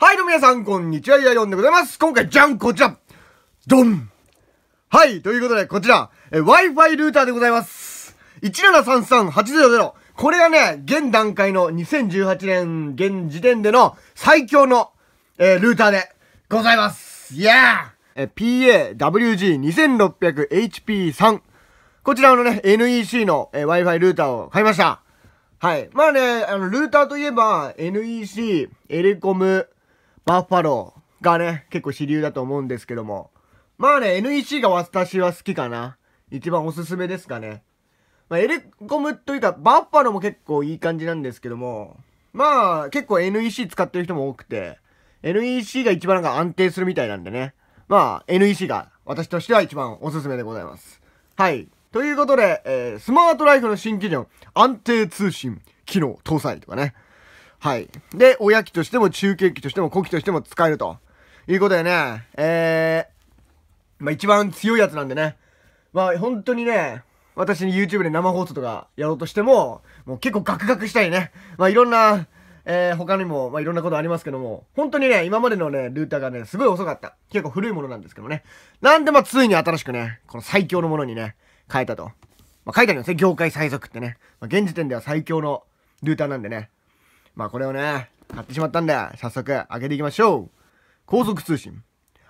はい、どうも皆さん、こんにちは。イヤヨンでございます。今回、じゃん、こちら。ドンはい、ということで、こちら、え、Wi-Fi ルーターでございます。1733800。これがね、現段階の2018年、現時点での最強の、えー、ルーターでございます。イエー !PAWG2600HP3。こちらのね、NEC の、えー、Wi-Fi ルーターを買いました。はい。まあね、あの、ルーターといえば、NEC、エレコム、バッファローがね、結構主流だと思うんですけども。まあね、NEC が私は好きかな。一番おすすめですかね。まあ、エレコムというか、バッファローも結構いい感じなんですけども、まあ、結構 NEC 使ってる人も多くて、NEC が一番なんか安定するみたいなんでね。まあ、NEC が私としては一番おすすめでございます。はい。ということで、えー、スマートライフの新基準、安定通信機能搭載とかね。はい。で、親機としても中継機としても古機としても使えると。いうことでね、えー、まあ一番強いやつなんでね。まあ本当にね、私に YouTube で生放送とかやろうとしても、もう結構ガクガクしたいね。まあいろんな、えー、他にも、まあ、いろんなことありますけども、本当にね、今までのね、ルーターがね、すごい遅かった。結構古いものなんですけどね。なんで、まついに新しくね、この最強のものにね、変えたと。まあ、書いてあるんですね、業界最速ってね。まあ、現時点では最強のルーターなんでね。まあこれをね、買ってしまったんで、早速開けていきましょう。高速通信、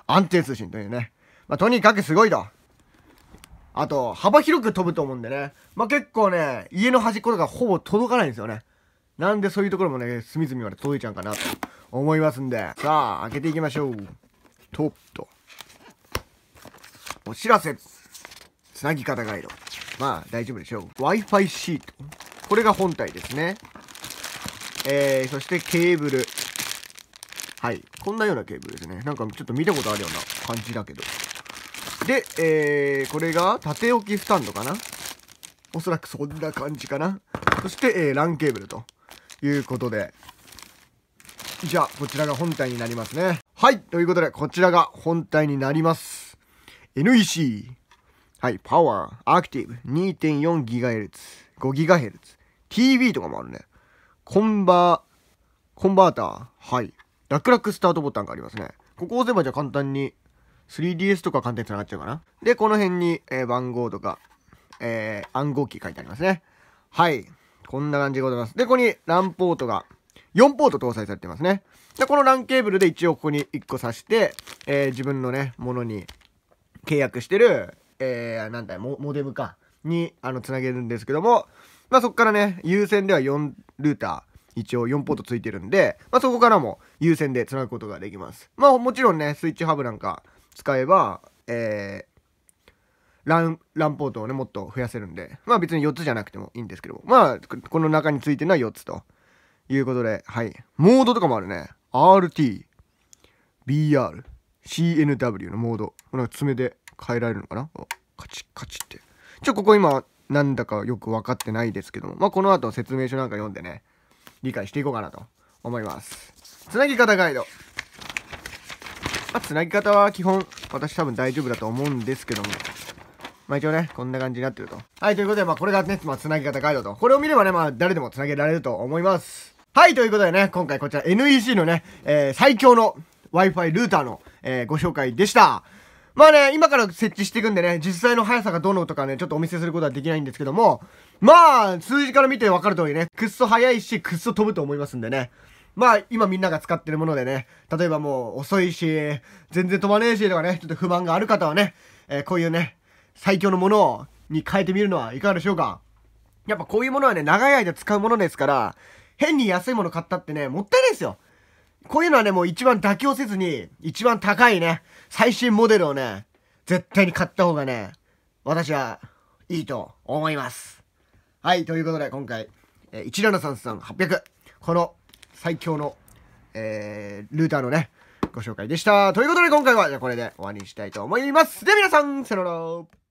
安定通信というね。まあとにかくすごいと。あと、幅広く飛ぶと思うんでね。まあ、結構ね、家の端っことかほぼ届かないんですよね。なんでそういうところもね、隅々まで届いちゃうかなと思いますんで。さあ、開けていきましょう。トップと。お知らせ。つなぎ方ガイド。まあ、大丈夫でしょう。Wi-Fi シート。これが本体ですね。えー、そしてケーブル。はい。こんなようなケーブルですね。なんかちょっと見たことあるような感じだけど。で、えー、これが縦置きスタンドかな。おそらくそんな感じかな。そして、えー、LAN ケーブルということで。じゃあ、こちらが本体になりますね。はい。ということで、こちらが本体になります。NEC。はい。パワー、アクティブ、2.4GHz、5GHz。TV とかもあるね。コンバー、コンバーター。はい。楽々スタートボタンがありますね。ここ押せばじゃあ簡単に 3DS とか簡単に繋がっちゃうかな。で、この辺に、えー、番号とか、えー、暗号機書いてありますね。はい。こんな感じでございます。で、ここに LAN ポートが4ポート搭載されてますね。で、この LAN ケーブルで一応ここに1個挿して、えー、自分のね、ものに契約してる、えー、なんだよ、モデムか、に、あの、つなげるんですけども、まあそこからね、優先では4ルーター、一応4ポートついてるんで、まあそこからも優先で繋ぐことができます。まあもちろんね、スイッチハブなんか使えば、えー、ラン、ランポートをね、もっと増やせるんで、まあ別に4つじゃなくてもいいんですけども、まあ、この中についてるのは4つということで、はい。モードとかもあるね。RT、BR、CNW のモード。この爪で変えられるのかなカチッカチッって。ちょ、ここ今、なんだかよく分かってないですけども、まあ、この後説明書なんか読んでね、理解していこうかなと思います。つなぎ方ガイド。まあ、つなぎ方は基本、私多分大丈夫だと思うんですけども、まあ一応ね、こんな感じになってると。はい、ということで、まあこれがね、まあ繋ぎ方ガイドと。これを見ればね、まあ誰でも繋げられると思います。はい、ということでね、今回こちら NEC のね、えー、最強の Wi-Fi ルーターの、えー、ご紹介でした。まあね、今から設置していくんでね、実際の速さがどのとかね、ちょっとお見せすることはできないんですけども、まあ、数字から見てわかる通りね、くっそ速いし、くっそ飛ぶと思いますんでね。まあ、今みんなが使ってるものでね、例えばもう遅いし、全然飛ばねえしとかね、ちょっと不満がある方はね、えー、こういうね、最強のものに変えてみるのはいかがでしょうかやっぱこういうものはね、長い間使うものですから、変に安いもの買ったってね、もったいないですよ。こういうのはね、もう一番妥協せずに、一番高いね、最新モデルをね、絶対に買った方がね、私はいいと思います。はい、ということで今回、え1733-800、この最強の、えー、ルーターのね、ご紹介でした。ということで今回は、じゃこれで終わりにしたいと思います。では皆さん、さよなら。